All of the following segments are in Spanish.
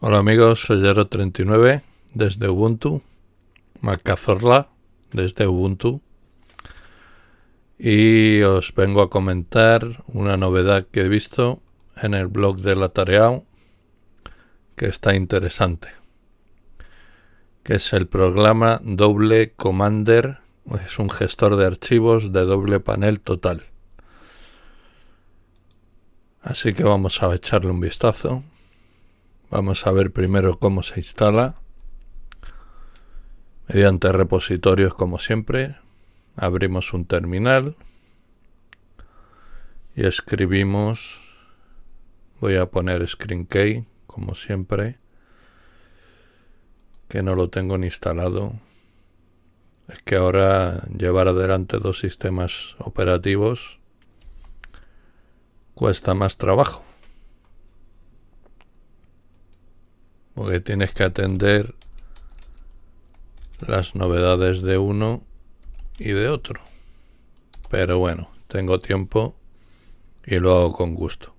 Hola amigos, soy Yaro39 desde Ubuntu, Macazorla desde Ubuntu y os vengo a comentar una novedad que he visto en el blog de la tarea que está interesante que es el programa Doble Commander es un gestor de archivos de doble panel total así que vamos a echarle un vistazo Vamos a ver primero cómo se instala. Mediante repositorios como siempre. Abrimos un terminal. Y escribimos. Voy a poner screenkey como siempre. Que no lo tengo instalado. Es que ahora llevar adelante dos sistemas operativos cuesta más trabajo. porque tienes que atender las novedades de uno y de otro. Pero bueno, tengo tiempo y lo hago con gusto.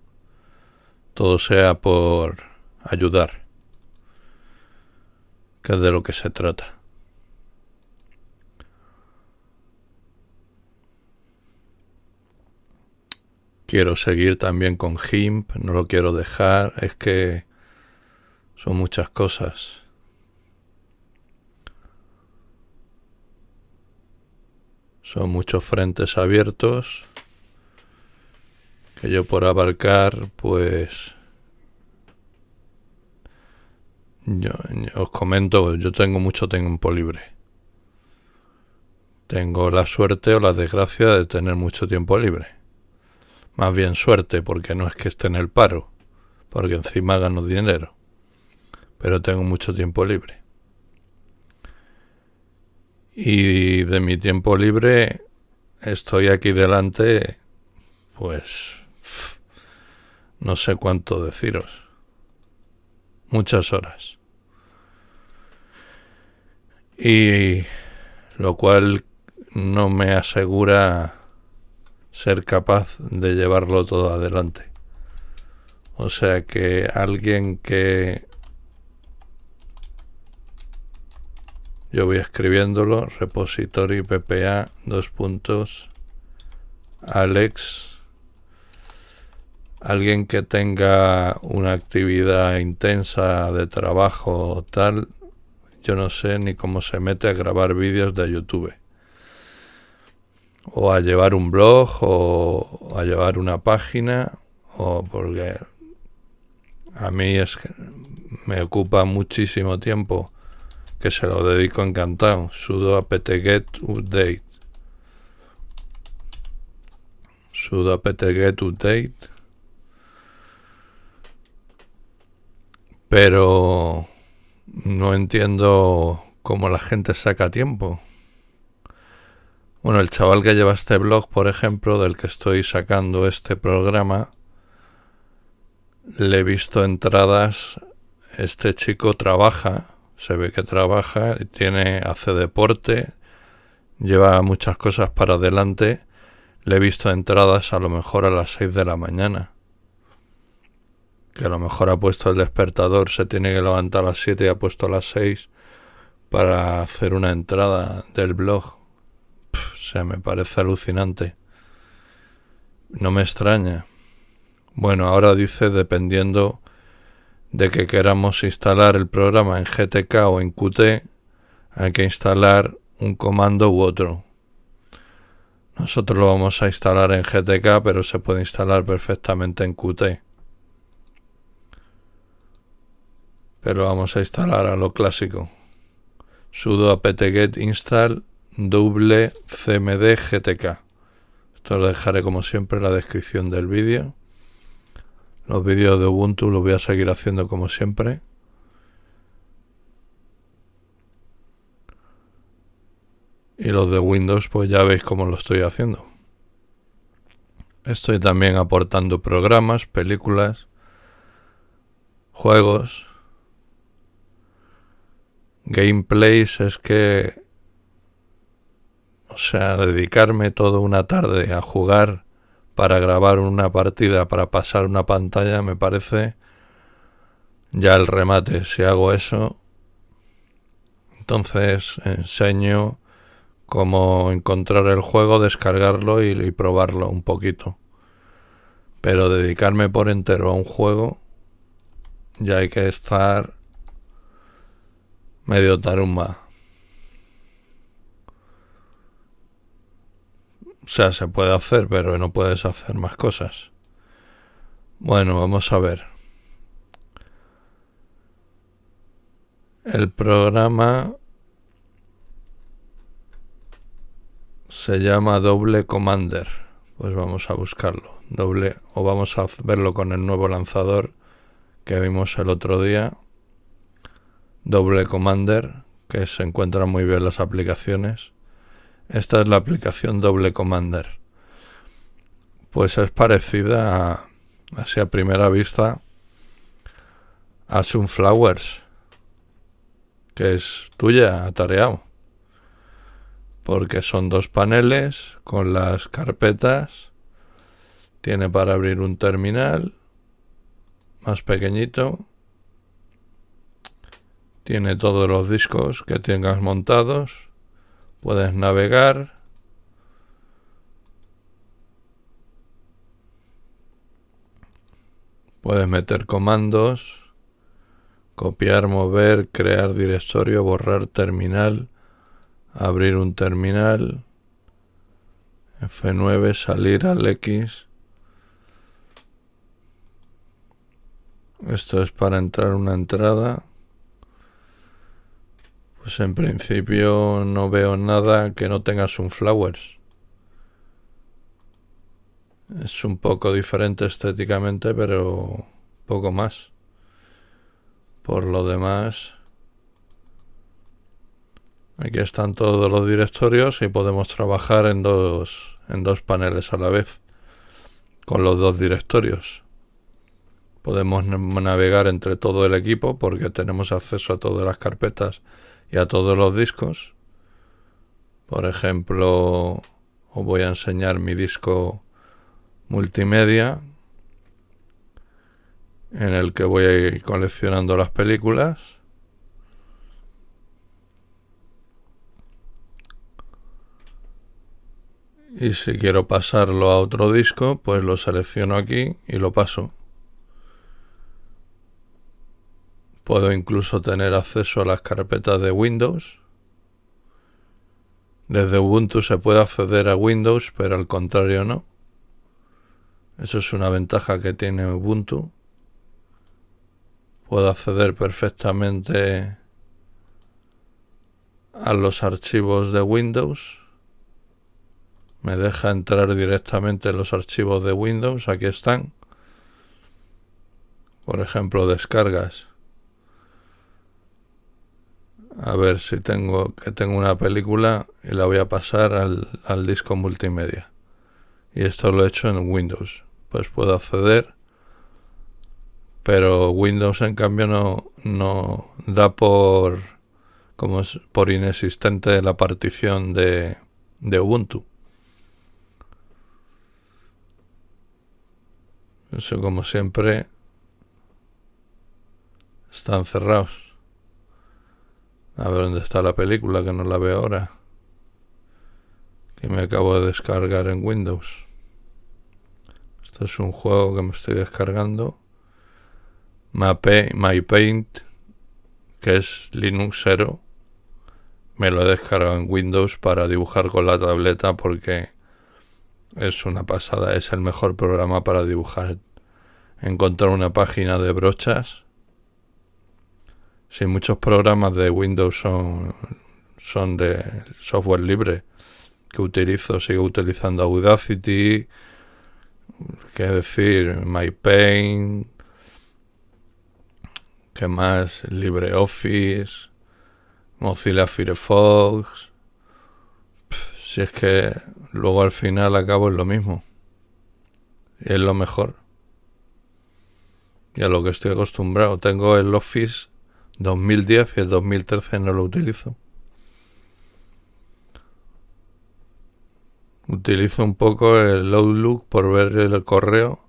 Todo sea por ayudar, que es de lo que se trata. Quiero seguir también con GIMP, no lo quiero dejar, es que son muchas cosas. Son muchos frentes abiertos que yo por abarcar, pues... Yo, os comento, yo tengo mucho tiempo libre. Tengo la suerte o la desgracia de tener mucho tiempo libre. Más bien suerte, porque no es que esté en el paro, porque encima gano dinero pero tengo mucho tiempo libre. Y de mi tiempo libre estoy aquí delante, pues no sé cuánto deciros. Muchas horas. Y lo cual no me asegura ser capaz de llevarlo todo adelante. O sea que alguien que yo voy escribiéndolo, repository ppa, dos puntos, Alex, alguien que tenga una actividad intensa de trabajo o tal, yo no sé ni cómo se mete a grabar vídeos de YouTube. O a llevar un blog, o a llevar una página, o porque a mí es que me ocupa muchísimo tiempo que se lo dedico encantado. Sudo apt-get update. Sudo apt-get update. Pero no entiendo cómo la gente saca tiempo. Bueno, el chaval que lleva este blog, por ejemplo, del que estoy sacando este programa, le he visto entradas. Este chico trabaja se ve que trabaja, tiene, hace deporte, lleva muchas cosas para adelante. Le he visto entradas a lo mejor a las 6 de la mañana. Que a lo mejor ha puesto el despertador, se tiene que levantar a las 7 y ha puesto a las 6 para hacer una entrada del blog. O se me parece alucinante. No me extraña. Bueno, ahora dice dependiendo de que queramos instalar el programa en GTK o en Qt, hay que instalar un comando u otro. Nosotros lo vamos a instalar en GTK, pero se puede instalar perfectamente en Qt. Pero vamos a instalar a lo clásico. sudo apt-get install doble cmd gtk. Esto lo dejaré como siempre en la descripción del vídeo los vídeos de Ubuntu los voy a seguir haciendo como siempre. Y los de Windows, pues ya veis cómo lo estoy haciendo. Estoy también aportando programas, películas, juegos, gameplays. Es que, o sea, dedicarme toda una tarde a jugar para grabar una partida, para pasar una pantalla, me parece ya el remate. Si hago eso, entonces enseño cómo encontrar el juego, descargarlo y, probarlo un poquito. Pero dedicarme por entero a un juego, ya hay que estar medio tarumba. O sea, se puede hacer, pero no puedes hacer más cosas. Bueno, vamos a ver. El programa se llama Doble Commander. Pues vamos a buscarlo. Doble o vamos a verlo con el nuevo lanzador que vimos el otro día. Doble Commander, que se encuentran muy bien las aplicaciones. Esta es la aplicación Doble Commander. Pues es parecida, así a primera vista, a Sunflowers, que es tuya, atareado. Porque son dos paneles con las carpetas. Tiene para abrir un terminal más pequeñito. Tiene todos los discos que tengas montados Puedes navegar. Puedes meter comandos. Copiar, mover, crear directorio, borrar terminal. Abrir un terminal. F9, salir al X. Esto es para entrar una entrada. Pues en principio no veo nada que no tenga Sunflowers. Es un poco diferente estéticamente, pero poco más. Por lo demás, aquí están todos los directorios y podemos trabajar en dos, en dos paneles a la vez, con los dos directorios podemos navegar entre todo el equipo porque tenemos acceso a todas las carpetas y a todos los discos. Por ejemplo, os voy a enseñar mi disco multimedia en el que voy a ir coleccionando las películas. Y si quiero pasarlo a otro disco, pues lo selecciono aquí y lo paso. Puedo incluso tener acceso a las carpetas de Windows. Desde Ubuntu se puede acceder a Windows, pero al contrario no. Eso es una ventaja que tiene Ubuntu. Puedo acceder perfectamente a los archivos de Windows. Me deja entrar directamente en los archivos de Windows. Aquí están. Por ejemplo, descargas a ver si tengo que tengo una película y la voy a pasar al, disco multimedia. Y esto lo he hecho en Windows. Pues puedo acceder, pero Windows en cambio no, no da por como por inexistente la partición de, de Ubuntu. Eso como siempre están cerrados. A ver dónde está la película que no la veo ahora. Que me acabo de descargar en Windows. Esto es un juego que me estoy descargando. MyPaint, que es Linux 0. Me lo he descargado en Windows para dibujar con la tableta porque es una pasada. Es el mejor programa para dibujar. Encontrar una página de brochas si muchos programas de Windows son, son de software libre que utilizo. Sigo utilizando Audacity, que decir, MyPaint, que más, LibreOffice, Mozilla Firefox. si es que luego al final acabo en lo mismo. es lo mejor. Y a lo que estoy acostumbrado. Tengo el Office 2010 y el 2013 no lo utilizo. Utilizo un poco el Outlook por ver el correo,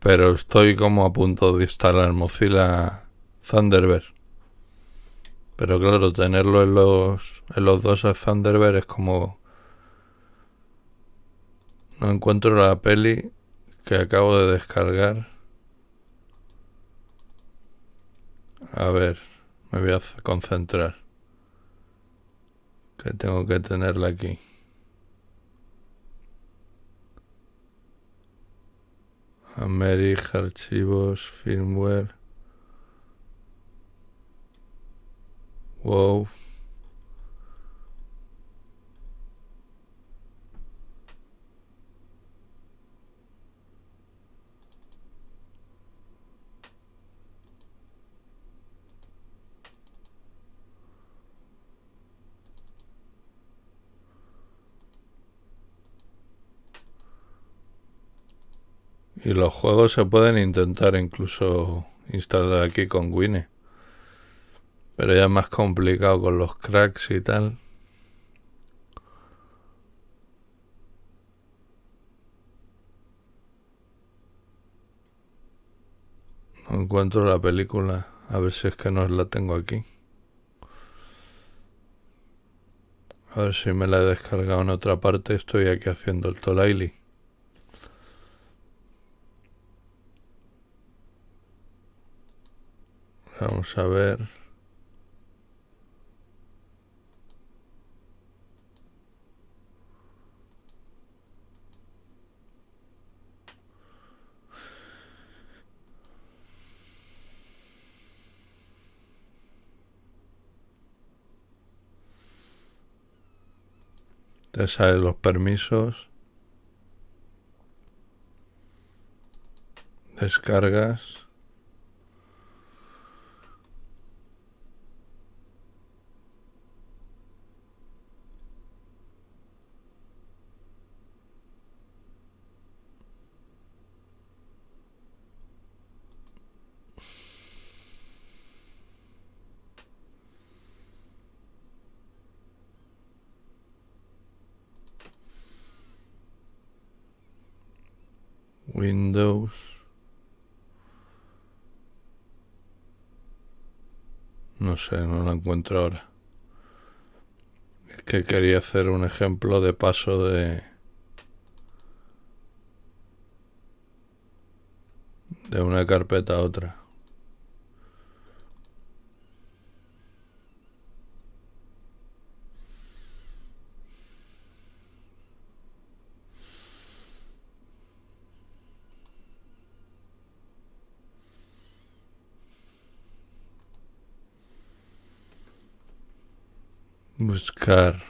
pero estoy como a punto de instalar Mozilla Thunderbird. Pero claro, tenerlo en los, en los dos Thunderbird es como... No encuentro la peli que acabo de descargar. A ver, me voy a concentrar. Que tengo que tenerla aquí. America archivos, firmware. Wow. Y los juegos se pueden intentar incluso instalar aquí con Winnie. Pero ya es más complicado con los cracks y tal. No encuentro la película. A ver si es que no la tengo aquí. A ver si me la he descargado en otra parte. Estoy aquí haciendo el Tolaili. Vamos a ver. Te salen los permisos. Descargas. Windows. No sé, no la encuentro ahora. Es que quería hacer un ejemplo de paso de... De una carpeta a otra. buscar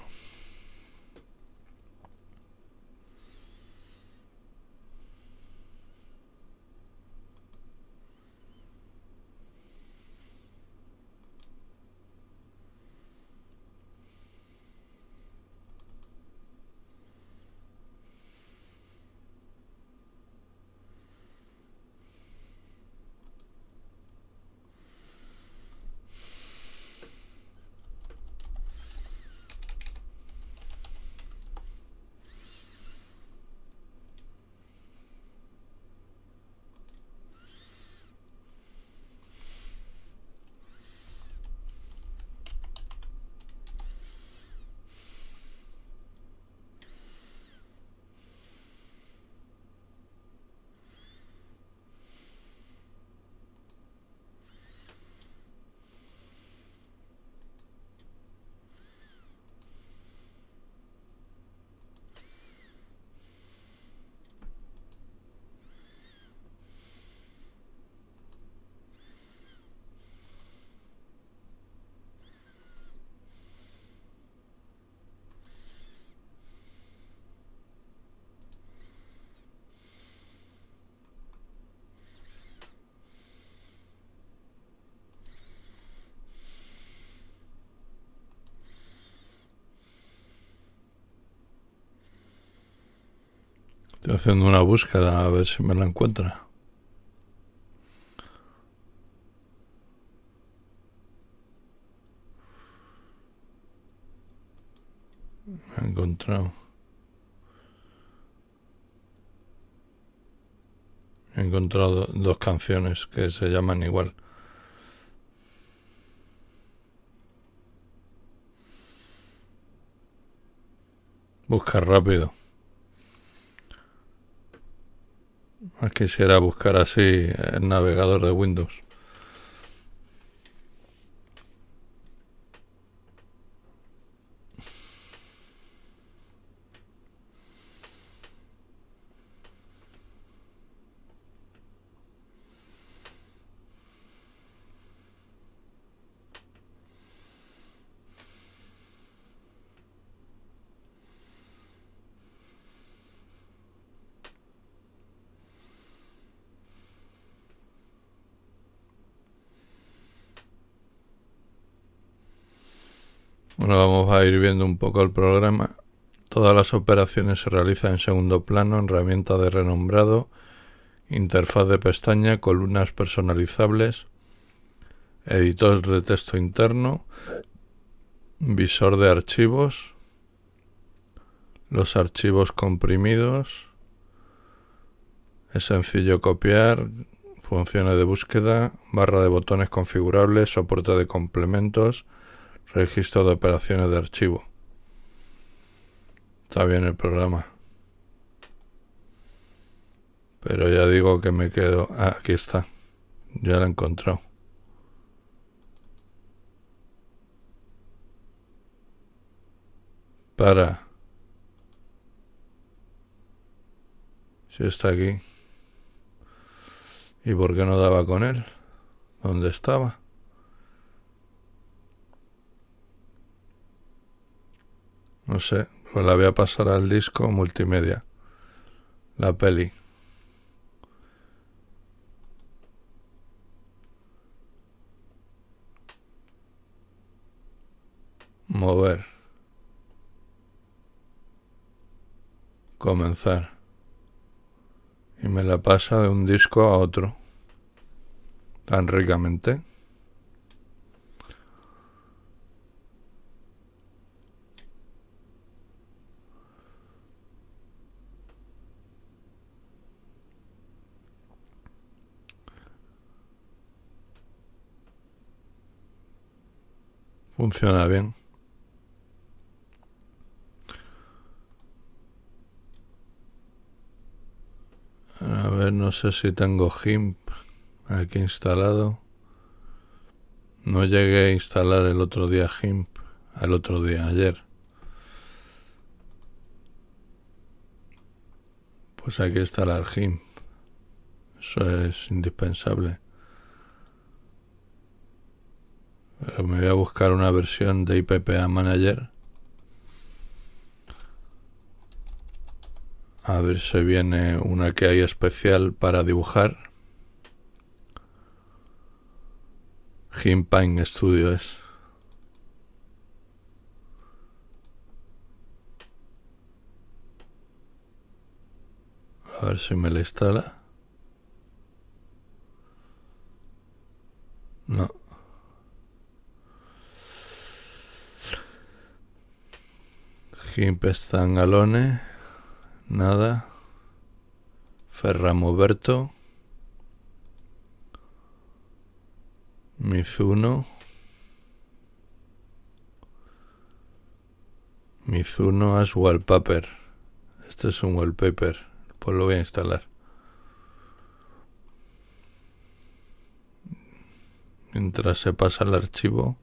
Estoy haciendo una búsqueda a ver si me la encuentra. Me he encontrado. He encontrado dos canciones que se llaman igual. Busca rápido. Quisiera buscar así el navegador de Windows? Ahora vamos a ir viendo un poco el programa. Todas las operaciones se realizan en segundo plano, en herramienta de renombrado, interfaz de pestaña, columnas personalizables, editor de texto interno, visor de archivos, los archivos comprimidos, es sencillo copiar, funciones de búsqueda, barra de botones configurables, soporte de complementos, Registro de operaciones de archivo. Está bien el programa. Pero ya digo que me quedo... Ah, aquí está. Ya lo he encontrado. Para. Si está aquí. ¿Y por qué no daba con él? ¿Dónde estaba? No sé, pues la voy a pasar al disco multimedia. La peli. Mover. Comenzar. Y me la pasa de un disco a otro. Tan ricamente. Funciona bien. A ver, no sé si tengo GIMP aquí instalado. No llegué a instalar el otro día GIMP, el otro día, ayer. Pues hay que instalar GIMP. Eso es indispensable. Eh, me voy a buscar una versión de IPPA Manager. A ver si viene una que hay especial para dibujar. Gimpain Studio es. A ver si me la instala. galones nada. Ferramoberto. Mizuno. Mizuno as wallpaper. Este es un wallpaper. Pues lo voy a instalar. Mientras se pasa el archivo.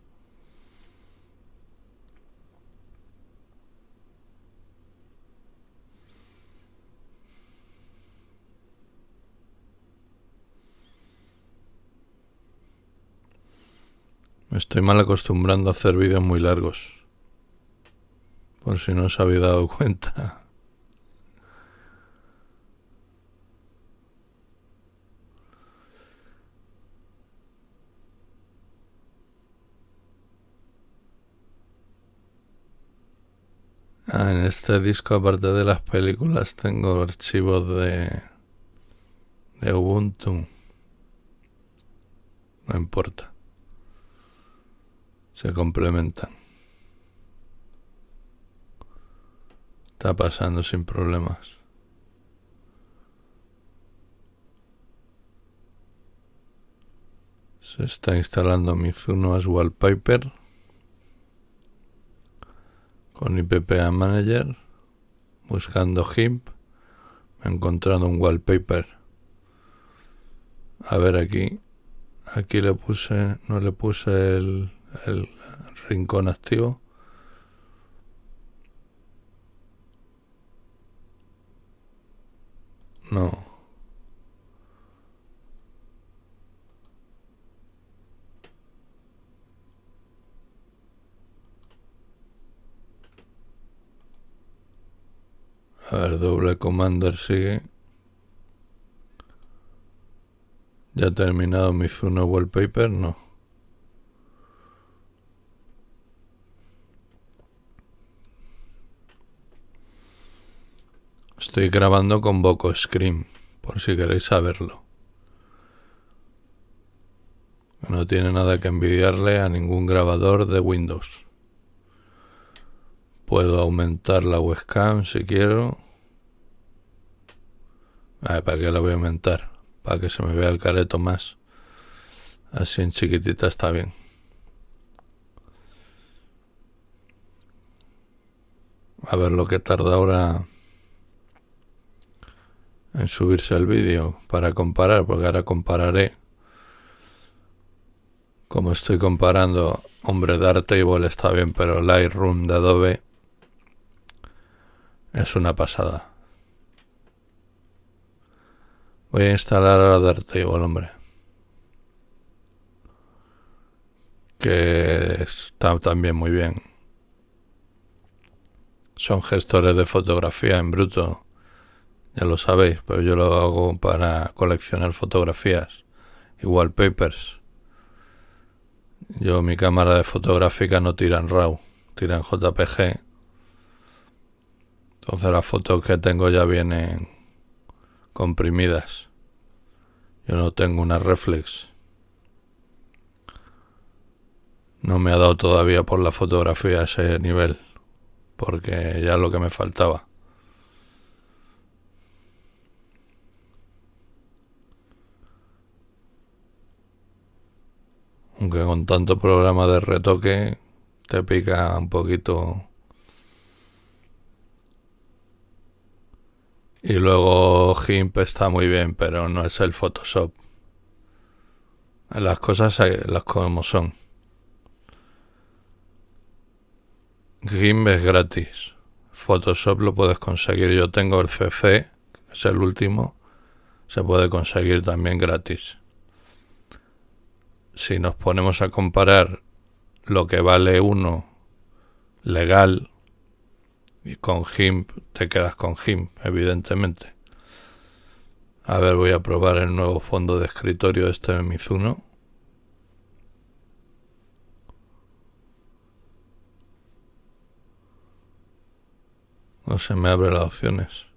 estoy mal acostumbrando a hacer vídeos muy largos. Por si no os habéis dado cuenta. Ah, en este disco, aparte de las películas, tengo archivos de Ubuntu. No importa se complementan. Está pasando sin problemas. Se está instalando Mizuno as Wallpaper con IPPA Manager. Buscando GIMP me he encontrado un wallpaper. A ver aquí. Aquí le puse, no le puse el el rincón activo. No. A doble commander sigue. ¿Ya terminado mi Zuno Wallpaper? No. Estoy grabando con Boco Scream, por si queréis saberlo. No tiene nada que envidiarle a ningún grabador de Windows. Puedo aumentar la webcam si quiero. Ah, ¿Para qué la voy a aumentar? Para que se me vea el careto más. Así en chiquitita está bien. A ver lo que tarda ahora en subirse el vídeo para comparar, porque ahora compararé como estoy comparando, hombre, table está bien, pero Lightroom de Adobe es una pasada. Voy a instalar ahora table hombre. Que está también muy bien. Son gestores de fotografía en bruto ya lo sabéis, pero yo lo hago para coleccionar fotografías y wallpapers. Yo mi cámara de fotográfica no tira en RAW, tira en JPG. Entonces las fotos que tengo ya vienen comprimidas. Yo no tengo una reflex. No me ha dado todavía por la fotografía a ese nivel, porque ya es lo que me faltaba. aunque con tanto programa de retoque te pica un poquito. Y luego GIMP está muy bien, pero no es el Photoshop. Las cosas eh, las como son. GIMP es gratis. Photoshop lo puedes conseguir. Yo tengo el CC, es el último. Se puede conseguir también gratis si nos ponemos a comparar lo que vale uno legal y con GIMP, te quedas con GIMP, evidentemente. A ver, voy a probar el nuevo fondo de escritorio este de Mizuno. No se me abre las opciones.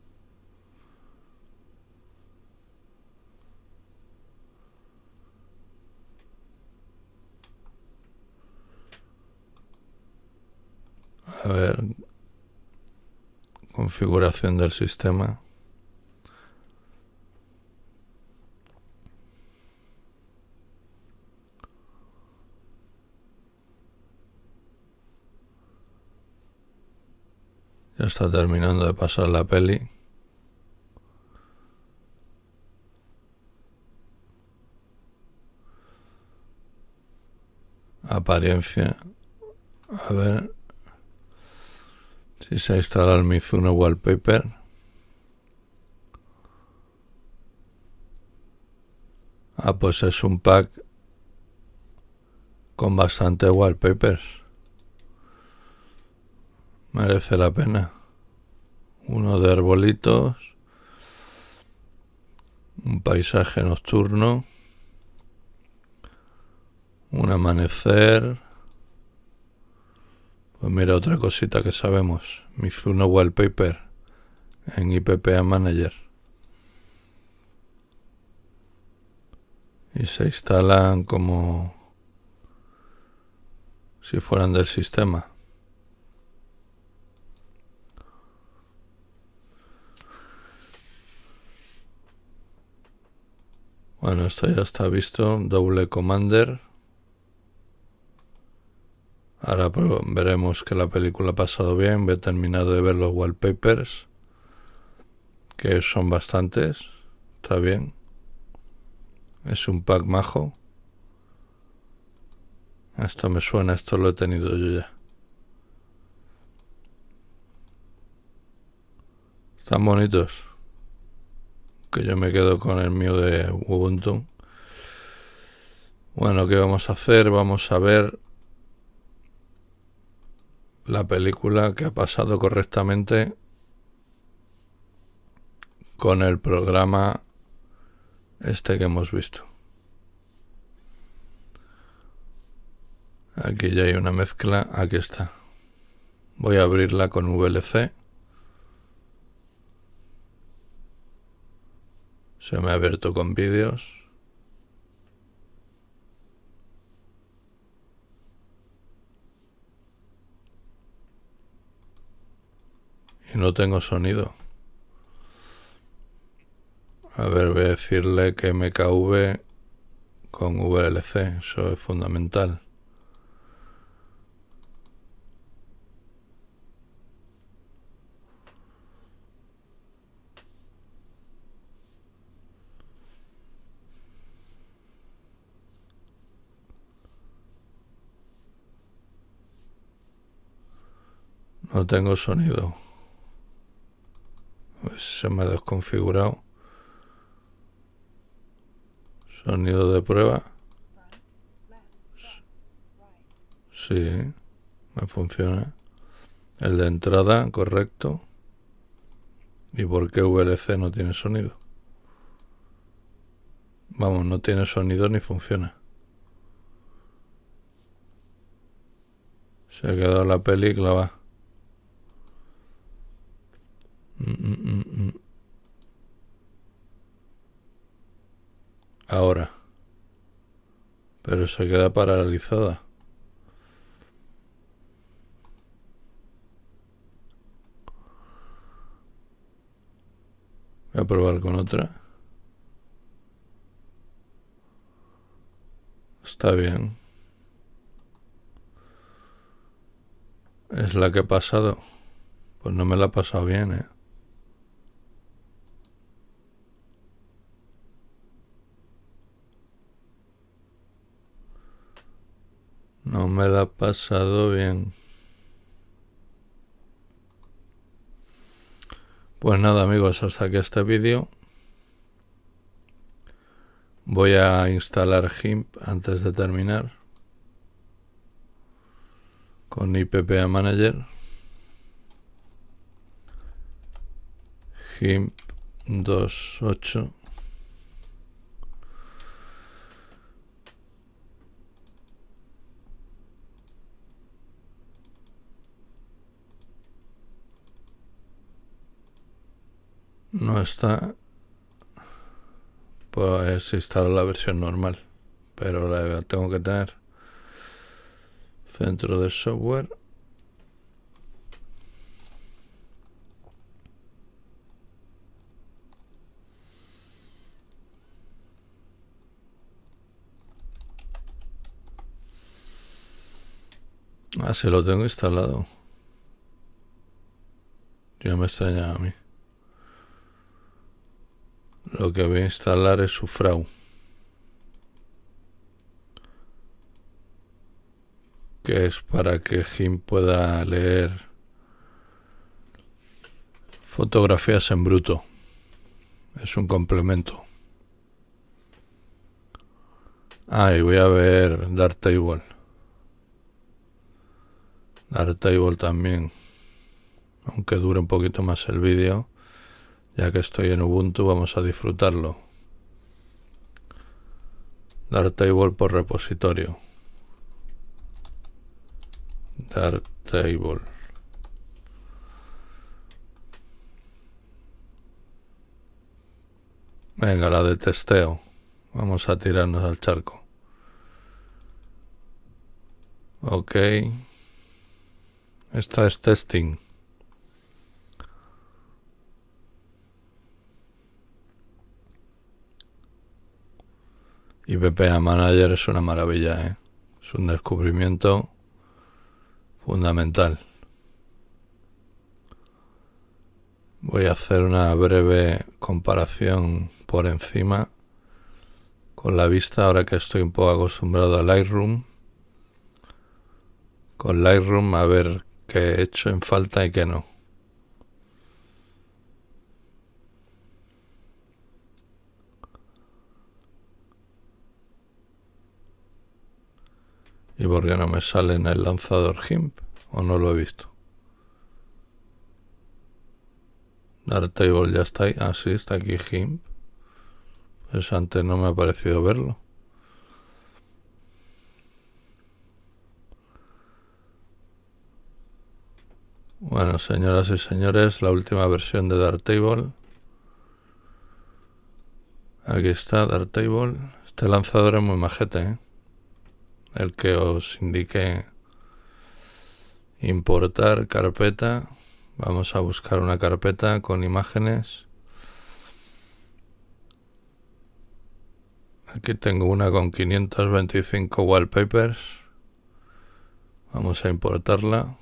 configuración del sistema. Ya está terminando de pasar la peli. Apariencia. A ver. Si se ha instalado el Mizuno Wallpaper. Ah, pues es un pack con bastante wallpapers. Merece la pena. Uno de arbolitos. Un paisaje nocturno. Un amanecer. Pues mira, otra cosita que sabemos. Mizuno Wallpaper en IPPA Manager. Y se instalan como si fueran del sistema. Bueno, esto ya está visto. Doble commander. Ahora pues, veremos que la película ha pasado bien. He terminado de ver los wallpapers, que son bastantes. Está bien. Es un pack majo. Esto me suena, esto lo he tenido yo ya. Están bonitos. Que yo me quedo con el mío de Ubuntu. Bueno, ¿qué vamos a hacer? Vamos a ver la película que ha pasado correctamente con el programa este que hemos visto. Aquí ya hay una mezcla, aquí está. Voy a abrirla con VLC. Se me ha abierto con vídeos. Y no tengo sonido. A ver, voy a decirle que MKV con VLC, eso es fundamental. No tengo sonido. Pues se me ha desconfigurado. Sonido de prueba. Sí, me funciona. El de entrada, correcto. ¿Y por qué VLC no tiene sonido? Vamos, no tiene sonido ni funciona. Se ha quedado la película, va. Ahora. Pero se queda paralizada. Voy a probar con otra. Está bien. Es la que he pasado. Pues no me la ha pasado bien, eh. No me la ha pasado bien. Pues nada amigos, hasta aquí este vídeo. Voy a instalar GIMP antes de terminar con IPPA Manager. GIMP 2.8 no está pues instalo la versión normal pero la tengo que tener centro de software Ah, se lo tengo instalado. Ya me extraña a mí lo que voy a instalar es su frau que es para que Jim pueda leer fotografías en bruto es un complemento ah voy a ver Darktable Table también aunque dure un poquito más el vídeo ya que estoy en Ubuntu vamos a disfrutarlo. table por repositorio. table. Venga, la de testeo. Vamos a tirarnos al charco. Ok. Esta es testing. Y PPA Manager es una maravilla, ¿eh? es un descubrimiento fundamental. Voy a hacer una breve comparación por encima con la vista ahora que estoy un poco acostumbrado a Lightroom. Con Lightroom a ver qué he hecho en falta y qué no. ¿Y por qué no me sale en el lanzador GIMP? ¿O no lo he visto? Table ya está ahí. Ah, está aquí GIMP. Pues antes no me ha parecido verlo. Bueno, señoras y señores, la última versión de Table. Aquí está Table. Este lanzador es muy majete, ¿eh? el que os indique importar carpeta. Vamos a buscar una carpeta con imágenes. Aquí tengo una con 525 wallpapers. Vamos a importarla.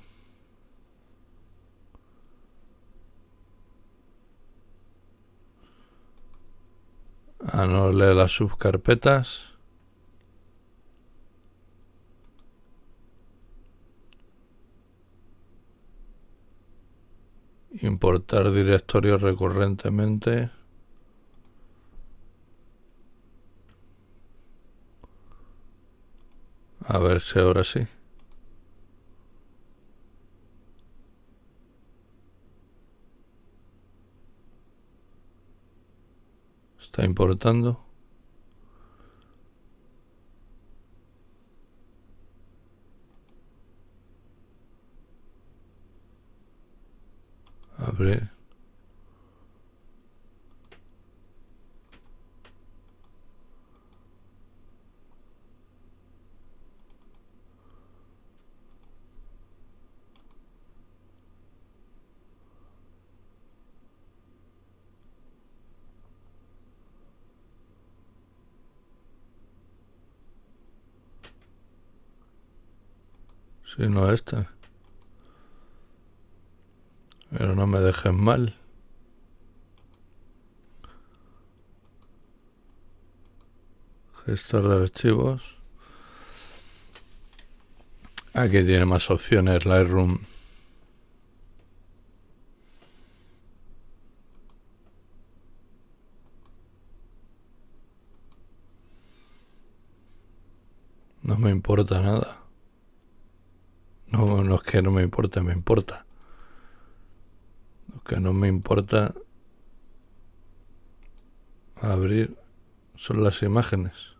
A no leer las subcarpetas. importar directorio recurrentemente a ver si ahora sí está importando Sí, no esta. Pero no me dejen mal. Gestor de archivos. Aquí tiene más opciones Lightroom. No me importa nada. No, no es que no me importe, me importa que no me importa abrir son las imágenes.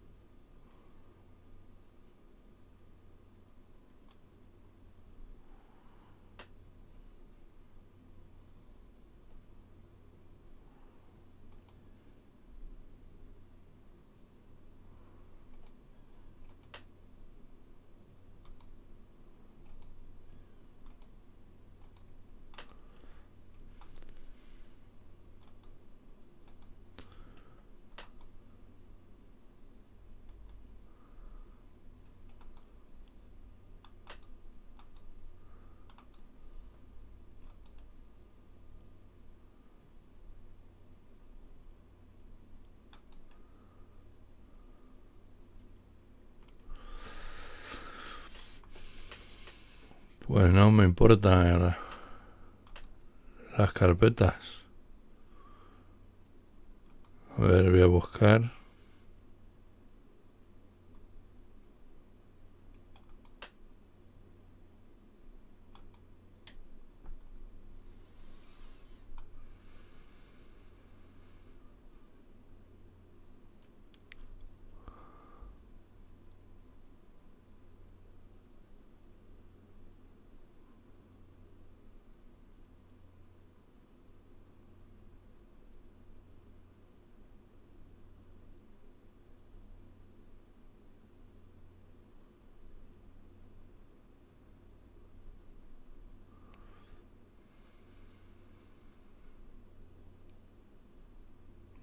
Pues no me importan las carpetas. A ver, voy a buscar.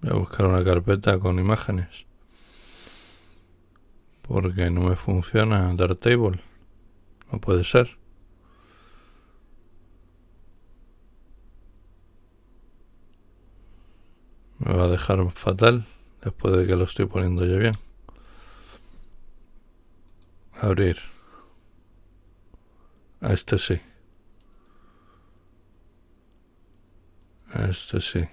a buscar una carpeta con imágenes. Porque no me funciona dar table No puede ser. Me va a dejar fatal después de que lo estoy poniendo ya bien. Abrir. A este sí. A este sí.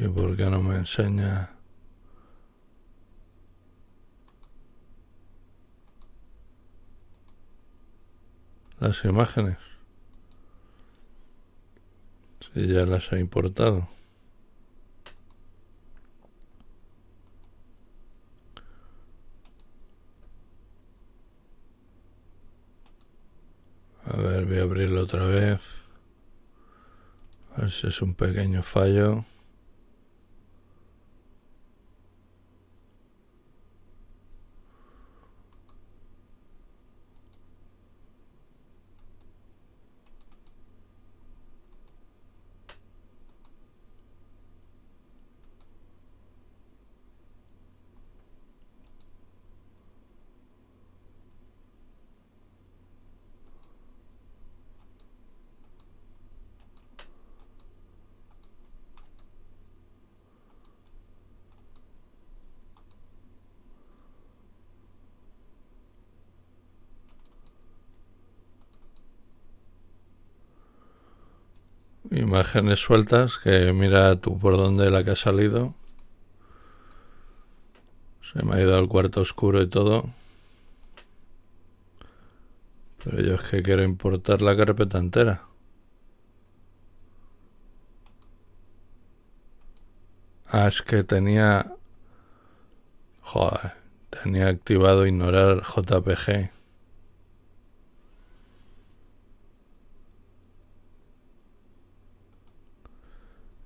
¿Y por no me enseña? Las imágenes. Si ya las ha importado. A ver, voy a abrirlo otra vez. A ver si es un pequeño fallo. sueltas que mira tú por dónde la que ha salido. Se me ha ido al cuarto oscuro y todo. Pero yo es que quiero importar la carpeta entera. Ah, es que tenía... tenía activado ignorar JPG.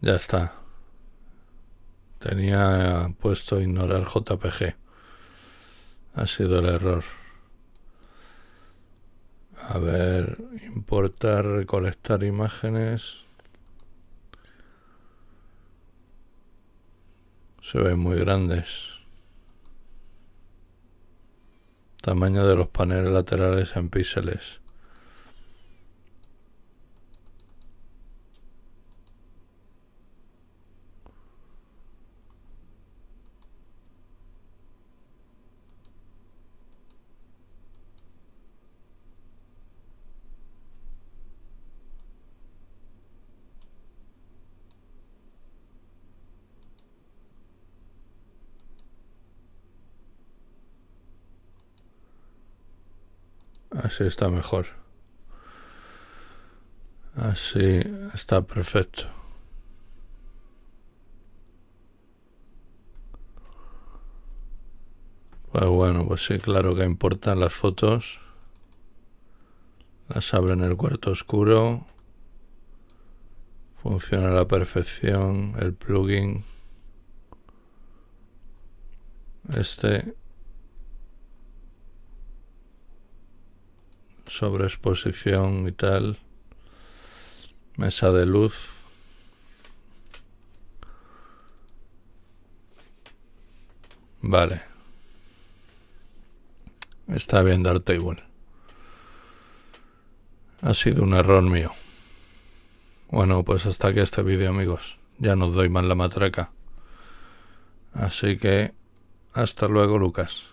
Ya está. Tenía puesto ignorar JPG. Ha sido el error. A ver, importar, recolectar imágenes. Se ven muy grandes. Tamaño de los paneles laterales en píxeles. Así está mejor. Así está perfecto. Pues bueno, pues sí, claro que importan las fotos. Las abre en el cuarto oscuro. Funciona a la perfección el plugin. Este Sobre exposición y tal. Mesa de luz. Vale. Está bien dar table. Ha sido un error mío. Bueno, pues hasta aquí este vídeo, amigos. Ya no doy más la matraca. Así que hasta luego, Lucas.